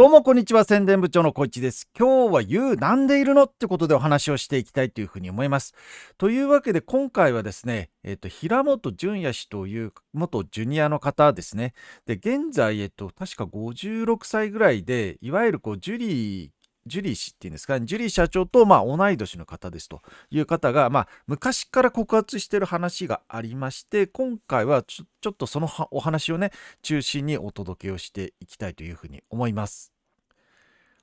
どうもこんにちは宣伝部長の小一です。今日は You なんでいるのってことでお話をしていきたいというふうに思います。というわけで今回はですね、えっ、ー、と平本淳也氏という元ジュニアの方ですね。で現在えっ、と確か56歳ぐらいでいわゆるこうジュリージュリー氏っていうんですか、ジュリー社長とまあ同い年の方ですという方が、まあ、昔から告発してる話がありまして、今回はちょちょっとそのお話をね、中心にお届けをしていきたいというふうに思います。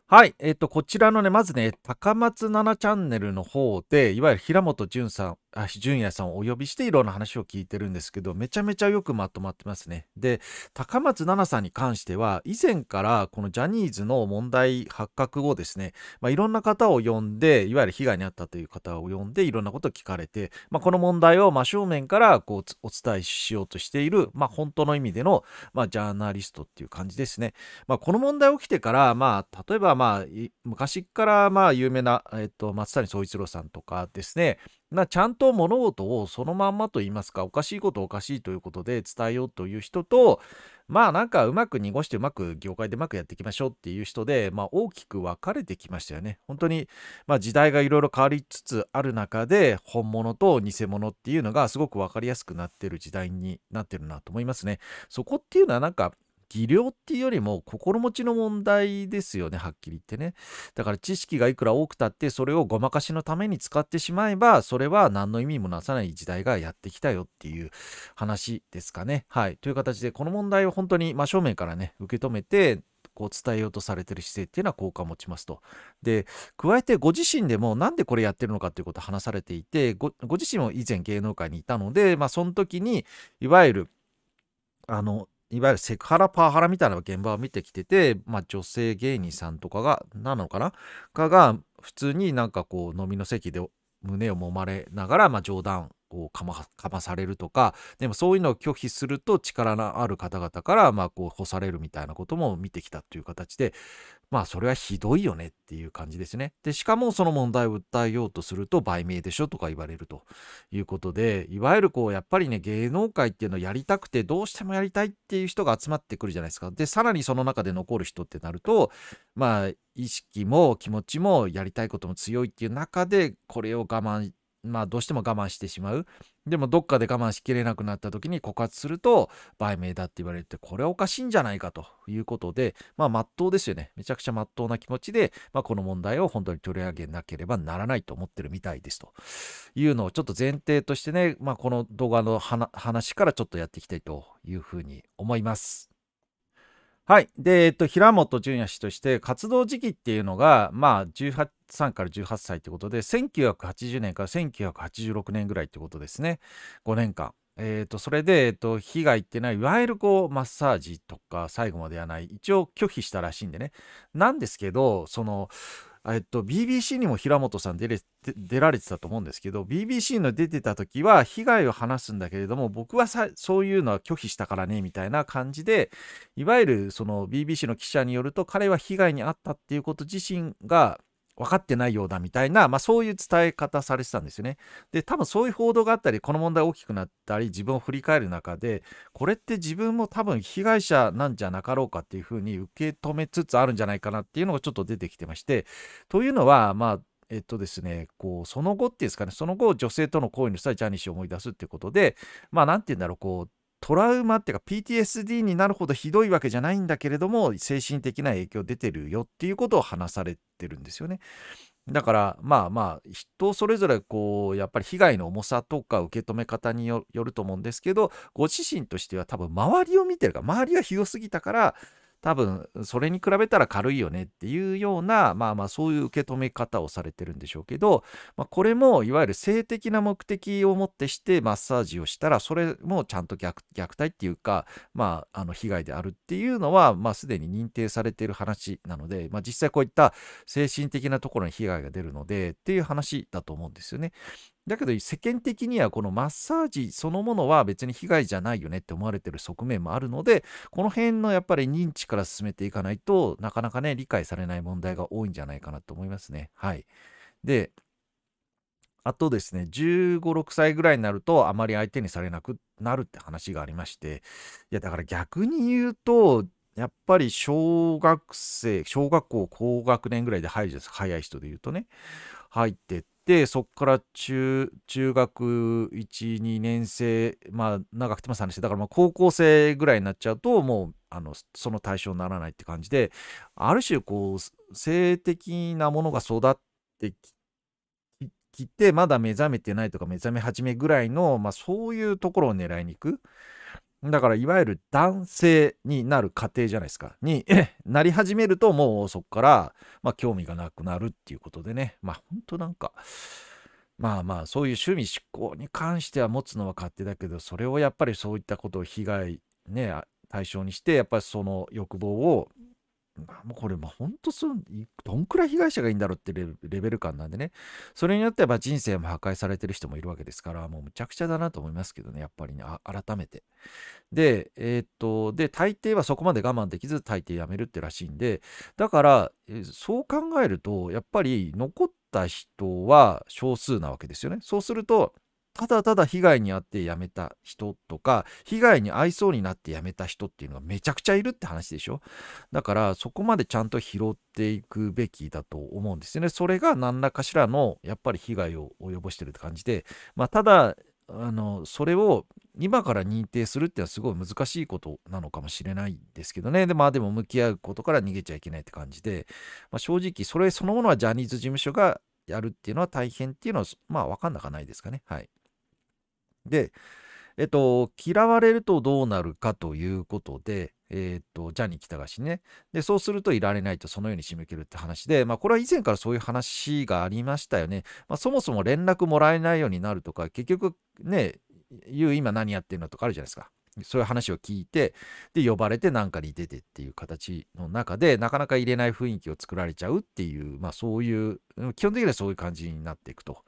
はい、えっ、ー、と、こちらのね、まずね、高松7チャンネルの方で、いわゆる平本淳さん純也さんをお呼びしていろんな話を聞いてるんですけどめちゃめちゃよくまとまってますね。で高松菜奈さんに関しては以前からこのジャニーズの問題発覚後ですね、まあ、いろんな方を呼んでいわゆる被害に遭ったという方を呼んでいろんなことを聞かれて、まあ、この問題を真正面からこうお伝えしようとしている、まあ、本当の意味での、まあ、ジャーナリストっていう感じですね。まあ、この問題起きてから、まあ、例えば、まあ、昔からまあ有名な、えっと、松谷総一郎さんとかですねまあ、ちゃんと物事をそのまんまと言いますかおかしいことおかしいということで伝えようという人とまあなんかうまく濁してうまく業界でうまくやっていきましょうっていう人で、まあ、大きく分かれてきましたよね。本当に、まあ、時代がいろいろ変わりつつある中で本物と偽物っていうのがすごく分かりやすくなってる時代になってるなと思いますね。そこっていうのはなんか技量っていうよりも心持ちの問題ですよね、はっきり言ってね。だから知識がいくら多くたって、それをごまかしのために使ってしまえば、それは何の意味もなさない時代がやってきたよっていう話ですかね。はい。という形で、この問題を本当に真正面からね、受け止めて、こう伝えようとされてる姿勢っていうのは効果を持ちますと。で、加えてご自身でもなんでこれやってるのかっていうことを話されていて、ご自身も以前芸能界にいたので、まあその時に、いわゆる、あの、いわゆるセクハラパワハラみたいな現場を見てきてて、まあ、女性芸人さんとかがなのかなかが普通になんかこう飲みの席で胸を揉まれながら、まあ、冗談こうかまかまされるとかでもそういうのを拒否すると力のある方々からまあこう干されるみたいなことも見てきたという形でまあそれはひどいよねっていう感じですね。でしかもその問題を訴えようとすると売名でしょとか言われるということでいわゆるこうやっぱりね芸能界っていうのをやりたくてどうしてもやりたいっていう人が集まってくるじゃないですか。でさらにその中で残る人ってなるとまあ意識も気持ちもやりたいことも強いっていう中でこれを我慢まあ、どうしても我慢してしまう。でもどっかで我慢しきれなくなった時に告発すると売名だって言われて、これはおかしいんじゃないかということで、まあ、真っ当ですよね。めちゃくちゃ真っ当な気持ちで、まあ、この問題を本当に取り上げなければならないと思ってるみたいですというのをちょっと前提としてね、まあ、この動画の話からちょっとやっていきたいというふうに思います。はい。で、えっと、平本淳也氏として活動時期っていうのが、まあ、18歳から18歳ってことで、1980年から1986年ぐらいってことですね。5年間。えっと、それで、えっと、被害ってない、いわゆるこう、マッサージとか、最後まではない、一応拒否したらしいんでね。なんですけど、その、えっと、BBC にも平本さん出れ出られてたと思うんですけど BBC の出てた時は被害を話すんだけれども僕はさそういうのは拒否したからねみたいな感じでいわゆるその BBC の記者によると彼は被害に遭ったっていうこと自身が分かってないようだみたいな、まあ、そういう伝え方されてたんですよね。で多分そういう報道があったりこの問題大きくなったり自分を振り返る中でこれって自分も多分被害者なんじゃなかろうかっていうふうに受け止めつつあるんじゃないかなっていうのがちょっと出てきてましてというのはまあえっとですね、こうその後っていうんですかねその後女性との行為の際ジャニー氏を思い出すってことでまあ何て言うんだろうこうトラウマっていうか PTSD になるほどひどいわけじゃないんだけれども精神的な影響出てるよっていうことを話されてるんですよね。だからまあまあ人それぞれこうやっぱり被害の重さとか受け止め方によると思うんですけどご自身としては多分周りを見てるから周りがひどすぎたから多分それに比べたら軽いよねっていうようなまあまあそういう受け止め方をされてるんでしょうけど、まあ、これもいわゆる性的な目的をもってしてマッサージをしたらそれもちゃんと虐待っていうか、まあ、あの被害であるっていうのは、まあ、すでに認定されている話なので、まあ、実際こういった精神的なところに被害が出るのでっていう話だと思うんですよね。だけど世間的にはこのマッサージそのものは別に被害じゃないよねって思われてる側面もあるのでこの辺のやっぱり認知から進めていかないとなかなかね理解されない問題が多いんじゃないかなと思いますね。はい、であとですね、15、6歳ぐらいになると、あまり相手にされなくなるって話がありまして、いや、だから逆に言うと、やっぱり小学生、小学校高学年ぐらいで入るじゃないですか、早い人で言うとね、入ってってそこから中中学12年生まあ長くても3年生だからまあ高校生ぐらいになっちゃうともうあのその対象にならないって感じである種こう性的なものが育ってきてまだ目覚めてないとか目覚め始めぐらいの、まあ、そういうところを狙いに行く。だからいわゆる男性になる過程じゃないですか。に なり始めるともうそこから、まあ、興味がなくなるっていうことでね。まあ本当なんか、まあまあそういう趣味執行に関しては持つのは勝手だけど、それをやっぱりそういったことを被害、ね、対象にして、やっぱりその欲望をもうこれ、まあ、本当その、どんくらい被害者がいいんだろうってレベル感なんでね、それによっては人生も破壊されてる人もいるわけですから、もうむちゃくちゃだなと思いますけどね、やっぱりね、改めて。で、えー、っと、で、大抵はそこまで我慢できず、大抵やめるってらしいんで、だから、そう考えると、やっぱり残った人は少数なわけですよね。そうすると、ただただ被害に遭って辞めた人とか被害に遭いそうになって辞めた人っていうのがめちゃくちゃいるって話でしょだからそこまでちゃんと拾っていくべきだと思うんですよねそれが何らかしらのやっぱり被害を及ぼしてるって感じでまあただあのそれを今から認定するっていうのはすごい難しいことなのかもしれないですけどねで,、まあ、でも向き合うことから逃げちゃいけないって感じで、まあ、正直それそのものはジャニーズ事務所がやるっていうのは大変っていうのはまあ分かんなくはないですかねはい。で、えっと、嫌われるとどうなるかということで、えっと、ジャニー喜多川氏ね。で、そうするといられないとそのように仕向けるって話で、まあ、これは以前からそういう話がありましたよね。まあ、そもそも連絡もらえないようになるとか、結局ね、言う今何やってるのとかあるじゃないですか。そういう話を聞いて、で、呼ばれてなんかに出てっていう形の中で、なかなか入れない雰囲気を作られちゃうっていう、まあそういう、基本的にはそういう感じになっていくと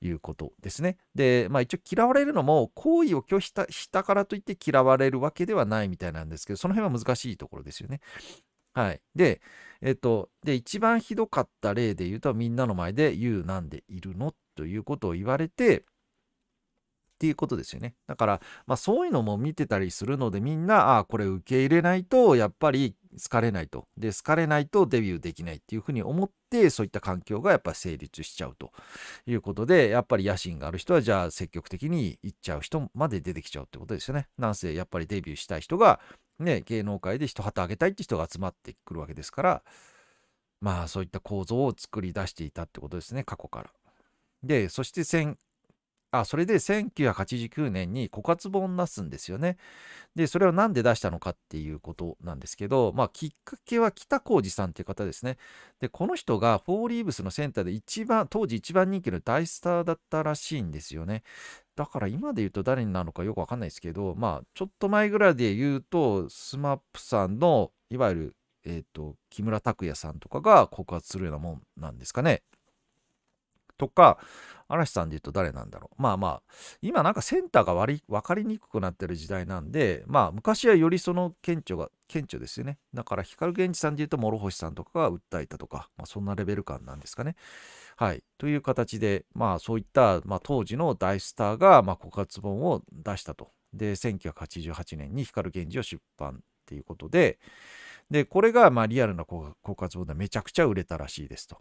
いうことですね。で、まあ一応嫌われるのも、行為を拒否したからといって嫌われるわけではないみたいなんですけど、その辺は難しいところですよね。はい。で、えっと、で、一番ひどかった例で言うと、みんなの前で言うなんでいるのということを言われて、っていうことですよね。だから、まあ、そういうのも見てたりするので、みんな、ああ、これ受け入れないと、やっぱり好かれないと。で、好かれないとデビューできないっていうふうに思って、そういった環境がやっぱ成立しちゃうということで、やっぱり野心がある人は、じゃあ積極的に行っちゃう人まで出てきちゃうってことですよね。なんせ、やっぱりデビューしたい人が、ね、芸能界で一旗あげたいって人が集まってくるわけですから、まあそういった構造を作り出していたってことですね、過去から。で、そしてあそれで1989年に枯渇本出すんですよね。でそれを何で出したのかっていうことなんですけど、まあ、きっかけは北浩二さんっていう方ですね。でこの人がフォーリーブスのセンターで一番当時一番人気の大スターだったらしいんですよね。だから今で言うと誰になるのかよくわかんないですけど、まあ、ちょっと前ぐらいで言うと SMAP さんのいわゆる、えーと、と木村拓哉さんとかが告発するようなもんなんですかね。とか、嵐さんで言うと誰なんだろう。まあまあ、今なんかセンターが割分かりにくくなってる時代なんで、まあ昔はよりその顕著が、顕著ですよね。だから光源氏さんで言うと諸星さんとかが訴えたとか、まあそんなレベル感なんですかね。はい。という形で、まあそういった、まあ、当時の大スターが、まあ、告発本を出したと。で、1988年に光源氏を出版っていうことで、で、これがまあリアルな告発本でめちゃくちゃ売れたらしいですと。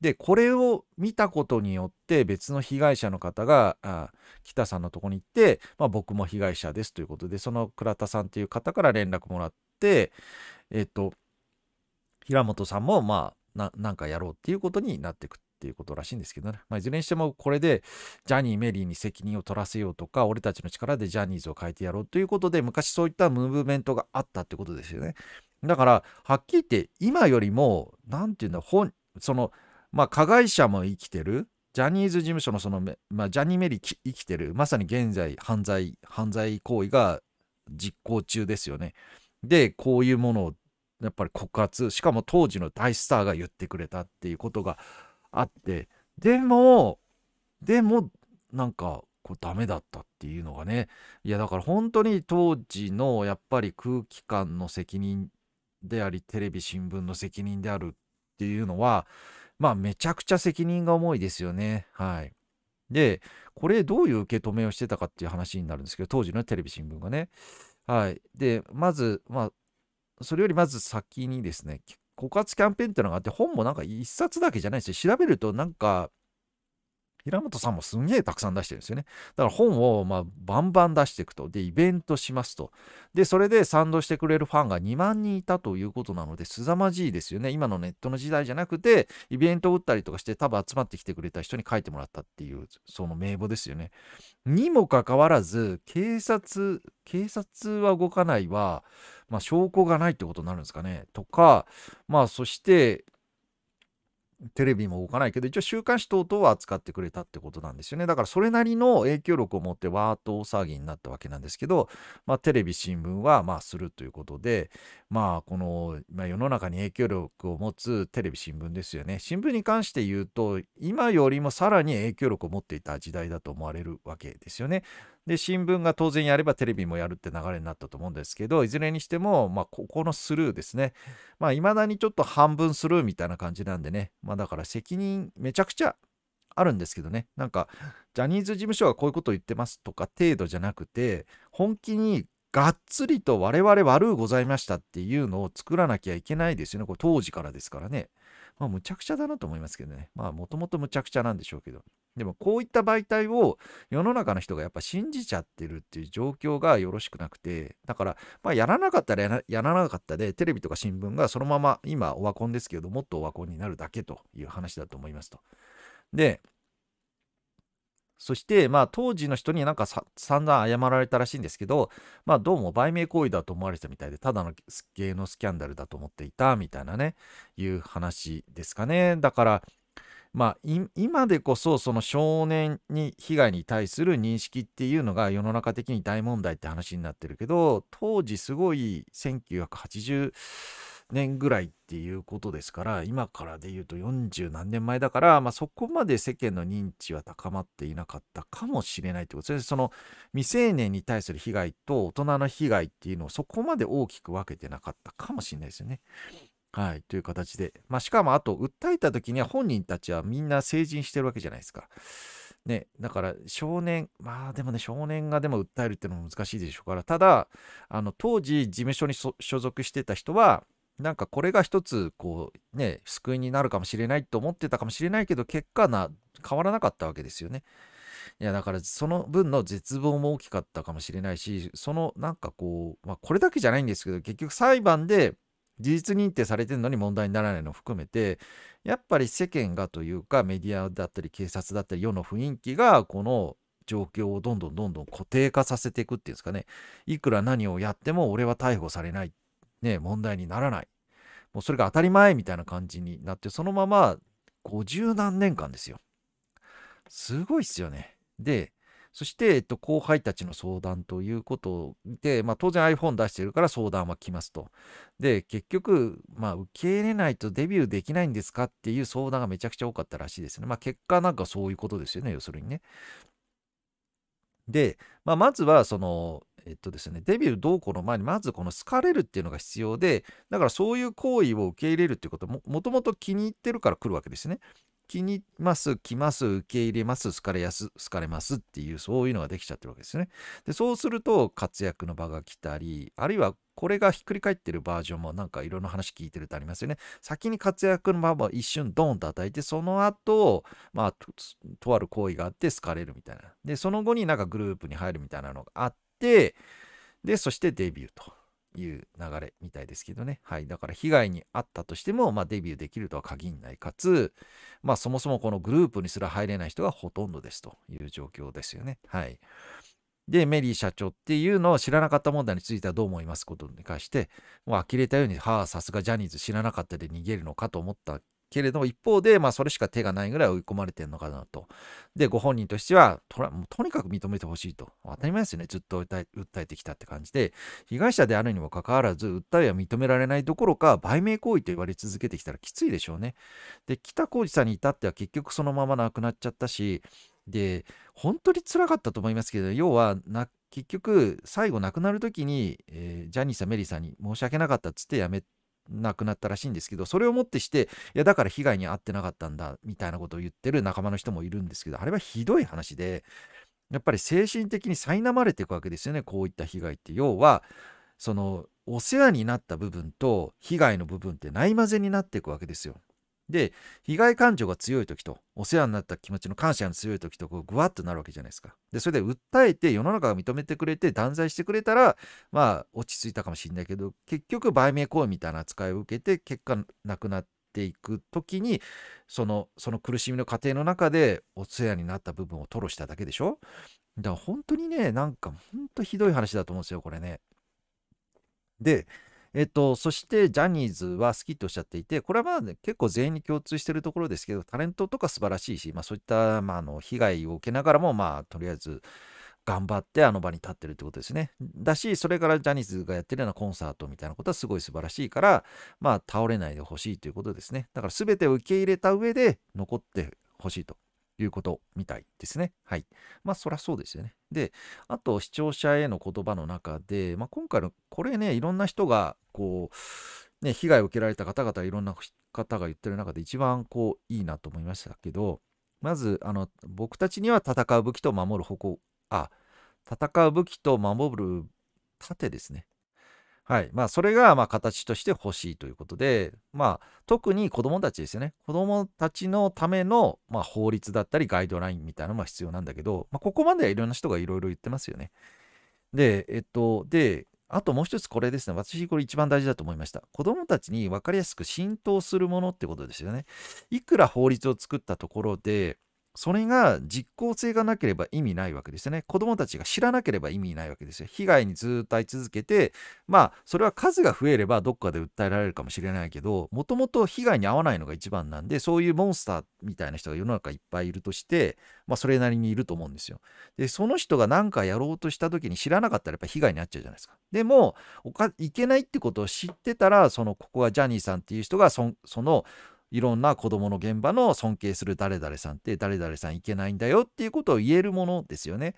でこれを見たことによって別の被害者の方があ北さんのとこに行って、まあ、僕も被害者ですということでその倉田さんという方から連絡もらってえっ、ー、と平本さんもまあなんかやろうっていうことになっていくっていうことらしいんですけどね、まあ、いずれにしてもこれでジャニー・メリーに責任を取らせようとか俺たちの力でジャニーズを変えてやろうということで昔そういったムーブメントがあったってことですよねだからはっきり言って今よりも何て言うんだ本そのまあ、加害者も生きてるジャニーズ事務所のその、まあ、ジャニメリ生きてるまさに現在犯罪犯罪行為が実行中ですよねでこういうものをやっぱり告発しかも当時の大スターが言ってくれたっていうことがあってでもでもなんかこダメだったっていうのがねいやだから本当に当時のやっぱり空気感の責任でありテレビ新聞の責任であるっていうのはまあめちゃくちゃ責任が重いですよね。はい。で、これどういう受け止めをしてたかっていう話になるんですけど、当時のテレビ新聞がね。はい。で、まず、まあ、それよりまず先にですね、告発キャンペーンっていうのがあって、本もなんか一冊だけじゃないですよ。調べるとなんか、平本さんもすんげえたくさん出してるんですよね。だから本をまあバンバン出していくと。で、イベントしますと。で、それで賛同してくれるファンが2万人いたということなので、凄まじいですよね。今のネットの時代じゃなくて、イベントを打ったりとかして、多分集まってきてくれた人に書いてもらったっていう、その名簿ですよね。にもかかわらず、警察、警察は動かないは、まあ、証拠がないってことになるんですかね。とか、まあ、そして、テレビも動かないけど一応週刊誌等々は扱ってくれたってことなんですよねだからそれなりの影響力を持ってわーっと大騒ぎになったわけなんですけど、まあ、テレビ新聞はまあするということでまあこの、まあ、世の中に影響力を持つテレビ新聞ですよね新聞に関して言うと今よりもさらに影響力を持っていた時代だと思われるわけですよねで、新聞が当然やればテレビもやるって流れになったと思うんですけど、いずれにしても、まあ、ここのスルーですね。まあ、未だにちょっと半分スルーみたいな感じなんでね。まあ、だから責任めちゃくちゃあるんですけどね。なんか、ジャニーズ事務所がこういうことを言ってますとか程度じゃなくて、本気にがっつりと我々悪うございましたっていうのを作らなきゃいけないですよね。これ当時からですからね。まあ、むちゃくちゃだなと思いますけどね。まあ、もともとむちゃくちゃなんでしょうけど。でもこういった媒体を世の中の人がやっぱ信じちゃってるっていう状況がよろしくなくて、だから、まあやらなかったらやらなかったで、テレビとか新聞がそのまま今オワコンですけど、もっとオワコンになるだけという話だと思いますと。で、そして、まあ、当時の人になんか散々謝られたらしいんですけど、まあ、どうも売名行為だと思われてたみたいで、ただの芸能スキャンダルだと思っていたみたいなね、いう話ですかね。だから、まあ、今でこそその少年に被害に対する認識っていうのが世の中的に大問題って話になってるけど当時すごい1980年ぐらいっていうことですから今からで言うと40何年前だから、まあ、そこまで世間の認知は高まっていなかったかもしれないってことですその未成年に対する被害と大人の被害っていうのをそこまで大きく分けてなかったかもしれないですよね。はい、という形で、まあ、しかもあと訴えた時には本人たちはみんな成人してるわけじゃないですか。ね、だから少年まあでもね少年がでも訴えるっていうのも難しいでしょうからただあの当時事務所に所属してた人はなんかこれが一つこうね救いになるかもしれないと思ってたかもしれないけど結果な変わらなかったわけですよね。いやだからその分の絶望も大きかったかもしれないしそのなんかこう、まあ、これだけじゃないんですけど結局裁判で事実認定されてるのに問題にならないのを含めてやっぱり世間がというかメディアだったり警察だったり世の雰囲気がこの状況をどんどんどんどん固定化させていくっていうんですかねいくら何をやっても俺は逮捕されない、ね、問題にならないもうそれが当たり前みたいな感じになってそのまま50何年間ですよすごいっすよねでそして、えっと、後輩たちの相談ということで、まあ、当然 iPhone 出してるから相談は来ますと。で、結局、まあ、受け入れないとデビューできないんですかっていう相談がめちゃくちゃ多かったらしいですね。まあ、結果なんかそういうことですよね、要するにね。で、まあ、まずは、その、えっとですね、デビューどうこうの前に、まずこの好かれるっていうのが必要で、だからそういう行為を受け入れるっていうことも、もともと気に入ってるから来るわけですね。気に入ります、来ます、受け入れます、好かれやす、好かれますっていう、そういうのができちゃってるわけですよね。で、そうすると活躍の場が来たり、あるいはこれがひっくり返ってるバージョンもなんかいろんな話聞いてるとありますよね。先に活躍の場も一瞬ドーンと与えて、その後、まあと、とある行為があって好かれるみたいな。で、その後になんかグループに入るみたいなのがあって、で、そしてデビューと。いう流れみたいですけどね。はい。だから被害に遭ったとしても、まあ、デビューできるとは限らない。かつ、まあ、そもそもこのグループにすら入れない人がほとんどですという状況ですよね。はい。で、メリー社長っていうのを知らなかった問題についてはどう思いますことに関して、もう呆れたように、はあ、さすがジャニーズ知らなかったで逃げるのかと思ったけれども一方で、まあ、それしか手がないぐらい追い込まれてるのかなと。で、ご本人としてはとらもうとにかく認めてほしいと。当たり前ですよね。ずっと訴えてきたって感じで、被害者であるにもかかわらず、訴えは認められないどころか、売名行為と言われ続けてきたらきついでしょうね。で、北浩二さんに至っては結局そのまま亡くなっちゃったし、で、本当につらかったと思いますけど、要は、結局、最後亡くなる時に、えー、ジャニーさん、メリーさんに申し訳なかったっつってやめて、亡くなったらしいんですけどそれをもってしていやだから被害に遭ってなかったんだみたいなことを言ってる仲間の人もいるんですけどあれはひどい話でやっぱり精神的に苛まれていくわけですよねこういった被害って要はそのお世話になった部分と被害の部分ってないまぜになっていくわけですよ。で、被害感情が強い時と、お世話になった気持ちの感謝の強い時と、こう、ぐわっとなるわけじゃないですか。で、それで訴えて、世の中が認めてくれて、断罪してくれたら、まあ、落ち着いたかもしれないけど、結局、売名行為みたいな扱いを受けて、結果、亡くなっていく時に、その、その苦しみの過程の中で、お世話になった部分を吐露しただけでしょだから、本当にね、なんか、本当ひどい話だと思うんですよ、これね。で、えっと、そしてジャニーズは好きとおっしゃっていて、これはまあ、ね、結構全員に共通してるところですけど、タレントとか素晴らしいし、まあ、そういった、まあ、あの被害を受けながらも、まあ、とりあえず頑張ってあの場に立ってるってことですね。だし、それからジャニーズがやってるようなコンサートみたいなことはすごい素晴らしいから、まあ、倒れないでほしいということですね。だから全てを受け入れた上で残ってほしいと。いうことみたいですね。はい。まあ、そらそうですよね。で、あと、視聴者への言葉の中で、まあ、今回の、これね、いろんな人が、こう、ね、被害を受けられた方々、いろんな方が言ってる中で、一番、こう、いいなと思いましたけど、まず、あの、僕たちには戦う武器と守る方向、あ、戦う武器と守る盾ですね。はい。まあ、それが、まあ、形として欲しいということで、まあ、特に子供たちですよね。子供たちのための、まあ、法律だったり、ガイドラインみたいなのも必要なんだけど、まあ、ここまではいろんな人がいろいろ言ってますよね。で、えっと、で、あともう一つこれですね。私、これ一番大事だと思いました。子供たちに分かりやすく浸透するものってことですよね。いくら法律を作ったところで、それが実効性がなければ意味ないわけですよね。子供たちが知らなければ意味ないわけですよ。被害にずっと会い続けて、まあ、それは数が増えればどっかで訴えられるかもしれないけど、もともと被害に遭わないのが一番なんで、そういうモンスターみたいな人が世の中いっぱいいるとして、まあ、それなりにいると思うんですよ。で、その人が何かやろうとした時に知らなかったらやっぱ被害に遭っちゃうじゃないですか。でも、おかいけないってことを知ってたら、その、ここはジャニーさんっていう人がそ、その、いろんな子どもの現場の尊敬する誰々さんって誰々さんいけないんだよっていうことを言えるものですよね。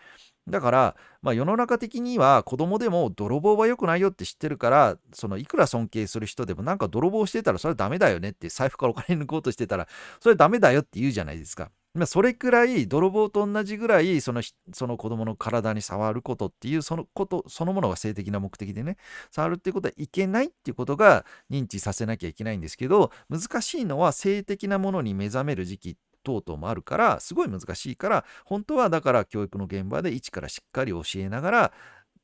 だから、まあ、世の中的には子供でも泥棒は良くないよって知ってるからそのいくら尊敬する人でもなんか泥棒してたらそれダメだよねって財布からお金抜こうとしてたらそれダメだよって言うじゃないですか。まあ、それくらい泥棒と同じぐらいそのその子供の体に触ることっていうそのことそのものが性的な目的でね触るっていうことはいけないっていうことが認知させなきゃいけないんですけど難しいのは性的なものに目覚める時期等々もあるからすごい難しいから本当はだから教育の現場で一からしっかり教えながら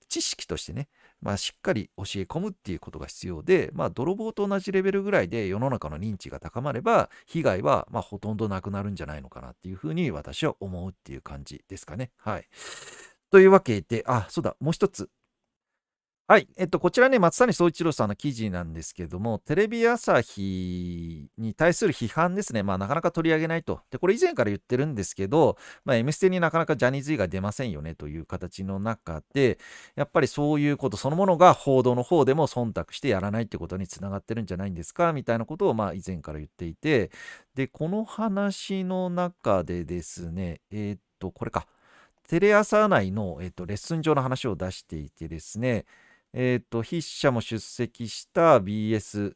知識としてねまあ、しっかり教え込むっていうことが必要で、まあ、泥棒と同じレベルぐらいで世の中の認知が高まれば、被害はまほとんどなくなるんじゃないのかなっていうふうに私は思うっていう感じですかね。はい。というわけで、あ、そうだ、もう一つ、はい、えっと、こちらね、松谷総一郎さんの記事なんですけども、テレビ朝日に対する批判ですね、まあ、なかなか取り上げないと。で、これ以前から言ってるんですけど、まあ、M ステになかなかジャニーズ以外出ませんよねという形の中で、やっぱりそういうことそのものが報道の方でも忖度してやらないってことにつながってるんじゃないんですか、みたいなことを、まあ、以前から言っていて、で、この話の中でですね、えー、っと、これか。テレ朝内の、えっと、レッスン上の話を出していてですね、えっ、ー、と、筆者も出席した BS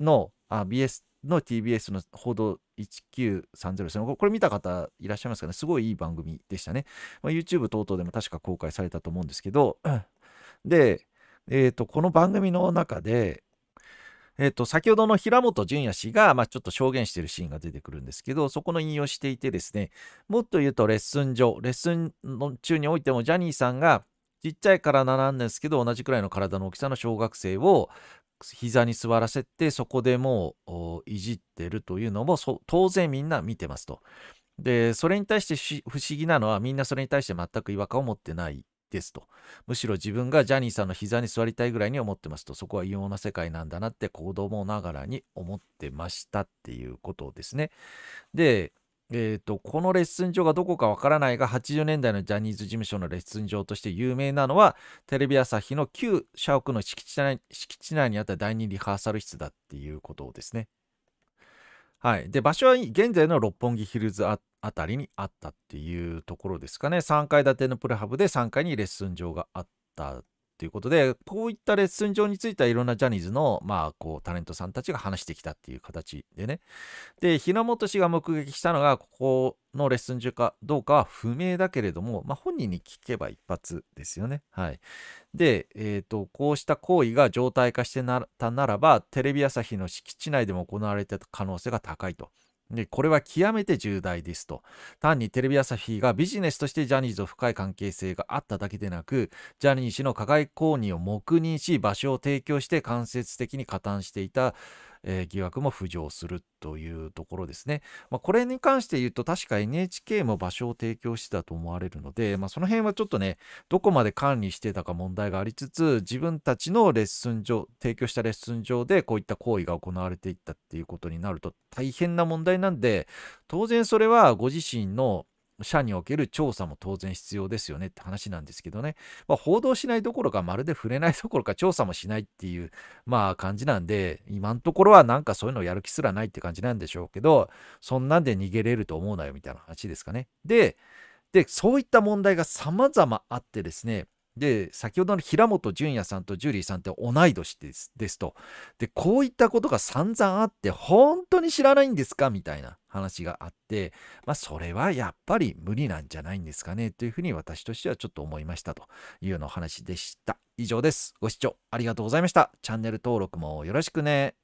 の、あ、BS の TBS の報道1930ですね。これ見た方いらっしゃいますかねすごいいい番組でしたね。まあ、YouTube 等々でも確か公開されたと思うんですけど、で、えっ、ー、と、この番組の中で、えっ、ー、と、先ほどの平本淳也氏が、まあ、ちょっと証言しているシーンが出てくるんですけど、そこの引用していてですね、もっと言うとレッスン上、レッスン中においてもジャニーさんが、ちっちゃい体なんですけど、同じくらいの体の大きさの小学生を膝に座らせて、そこでもういじってるというのも、当然みんな見てますと。で、それに対して不思議なのは、みんなそれに対して全く違和感を持ってないですと。むしろ自分がジャニーさんの膝に座りたいぐらいに思ってますと、そこは異様な世界なんだなって子供ながらに思ってましたっていうことですね。で、えーと、このレッスン場がどこかわからないが80年代のジャニーズ事務所のレッスン場として有名なのはテレビ朝日の旧社屋の敷地内敷地内にあった第2リハーサル室だっていうことですね。はい、で場所は現在の六本木ヒルズあたりにあったっていうところですかね3階建てのプレハブで3階にレッスン場があったということで、こういったレッスン上についてはいろんなジャニーズの、まあ、こう、タレントさんたちが話してきたっていう形でね。で、日野本氏が目撃したのが、ここのレッスン中かどうかは不明だけれども、まあ、本人に聞けば一発ですよね。はい。で、えっ、ー、と、こうした行為が常態化してなたならば、テレビ朝日の敷地内でも行われてた可能性が高いと。で、これは極めて重大ですと。単にテレビ朝日がビジネスとしてジャニーズと深い関係性があっただけでなく、ジャニー氏の加害行為を黙認し、場所を提供して間接的に加担していたえー、疑惑も浮上するというところですね。まあ、これに関して言うと、確か NHK も場所を提供してたと思われるので、まあ、その辺はちょっとね、どこまで管理してたか問題がありつつ、自分たちのレッスン上、提供したレッスン上でこういった行為が行われていったっていうことになると大変な問題なんで、当然それはご自身の社における調査も当然必要ですよねって話なんですけどね、まあ、報道しないどころかまるで触れないどころか調査もしないっていう、まあ、感じなんで今のところはなんかそういうのをやる気すらないって感じなんでしょうけどそんなんで逃げれると思うなよみたいな話ですかね。ででそういった問題が様々あってですねで先ほどの平本淳也さんとジュリーさんって同い年ですですとでこういったことが散々あって本当に知らないんですかみたいな話があって、まあ、それはやっぱり無理なんじゃないんですかねというふうに私としてはちょっと思いましたというようなお話でした以上ですご視聴ありがとうございましたチャンネル登録もよろしくね